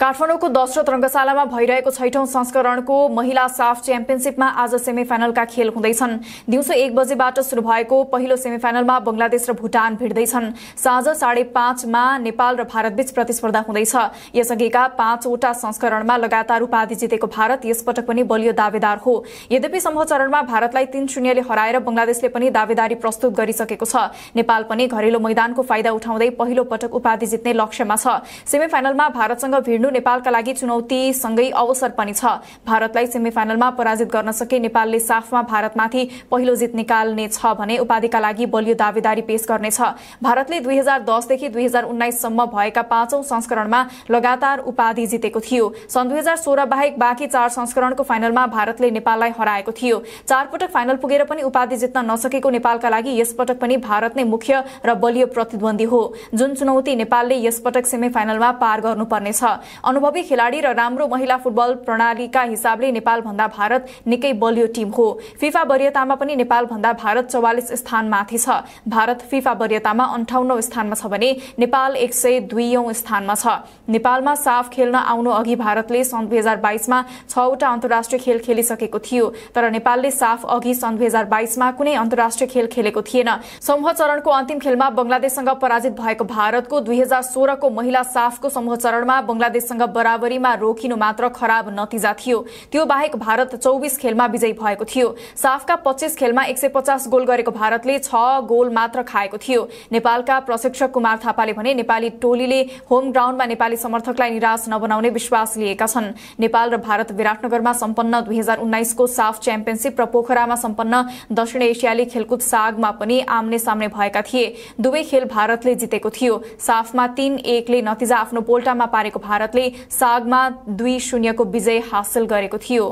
काठमाडौँको दशरथ रङ्गशालामा भइरहेको छैठौं संस्करणको महिला साफ च्याम्पियनसिपमा आज सेमी फाइनलका खेल हुँदैछन् दिउँसो एक बजेबाट शुरू भएको पहिलो सेमिफाइनलमा बंगलादेश र भूटान भिड्दैछन् साँझ साढे पाँचमा नेपाल र भारतबीच प्रतिस्पर्धा हुँदैछ यसअघिका पाँचवटा संस्करणमा लगातार उपाधि जितेको भारत यसपटक पनि बलियो दावेदार हो यद्यपि समूह चरणमा भारतलाई तीन शून्यले हराएर बंगलादेशले पनि दावेदारी प्रस्तुत गरिसकेको छ नेपाल पनि घरेलु मैदानको फाइदा उठाउँदै पहिलो पटक उपाधि जित्ने लक्ष्यमा छ सेमिफाइनलमा भारतसँग भिड्नु काठमाडौँ नेपालका लागि चुनौती सँगै अवसर पनि छ भारतलाई सेमिफाइनलमा पराजित गर्न सके नेपालले साफमा भारतमाथि पहिलो जित निकाल्नेछ भने उपाधिका लागि बलियो दावेदारी पेश गर्नेछ भारतले दुई हजार दसदेखि दुई हजार उन्नाइससम्म भएका पाँचौं संस्करणमा लगातार उपाधि जितेको थियो सन् दुई हजार सोह्र बाहेक बाँकी चार संस्करणको फाइनलमा भारतले नेपाललाई हराएको थियो चार पटक फाइनल पुगेर पनि उपाधि जित्न नसकेको नेपालका लागि यसपटक पनि भारत नै मुख्य र बलियो प्रतिद्वन्दी हो जुन चुनौती नेपालले यसपटक सेमिफाइनलमा पार गर्नुपर्नेछ अनुभवी खेलाडी र राम्रो महिला फुटबल प्रणालीका हिसाबले नेपालभन्दा भारत निकै बलियो टिम हो फिफा वरियतामा पनि नेपालभन्दा भारत चौवालिस स्थानमाथि छ भारत फिफा वरियतामा अन्ठाउन्नौ स्थानमा छ भने नेपाल एक सय दुईयौं स्थानमा छ नेपालमा साफ खेल्न आउनु अघि भारतले सन् दुई हजार बाइसमा छवटा अन्तर्राष्ट्रिय खेल खेलिसकेको थियो तर नेपालले साफ अघि सन् दुई हजार बाइसमा कुनै अन्तर्राष्ट्रिय खेल खेलेको थिएन समूह चरणको अन्तिम खेलमा बंगलादेशसँग पराजित भएको भारतको दुई हजार सोह्रको महिला साफको समूह चरणमा बंगलादेश बङ्गलादेशसँग बराबरीमा रोकिनु मात्र खराब नतिजा थियो त्यो बाहेक भारत चौबिस खेलमा विजयी भएको थियो साफका पच्चिस खेलमा एक सय पचास गोल गरेको भारतले छ गोल मात्र खाएको थियो नेपालका प्रशिक्षक कुमार थापाले भने नेपाली टोलीले होम ग्राउण्डमा नेपाली समर्थकलाई निराश नबनाउने विश्वास लिएका छन् नेपाल र भारत विराटनगरमा सम्पन्न दुई हजार उन्नाइसको साफ च्याम्पियनसिप र पोखरामा सम्पन्न दक्षिण एसियाली खेलकुद सागमा पनि आम्ने सामने भएका थिए दुवै खेल भारतले जितेको थियो साफमा तीन एकले नतिजा आफ्नो पोल्टामा पारेको भारत भारतले सागमा दुई शून्यको विजय हासिल गरेको थियो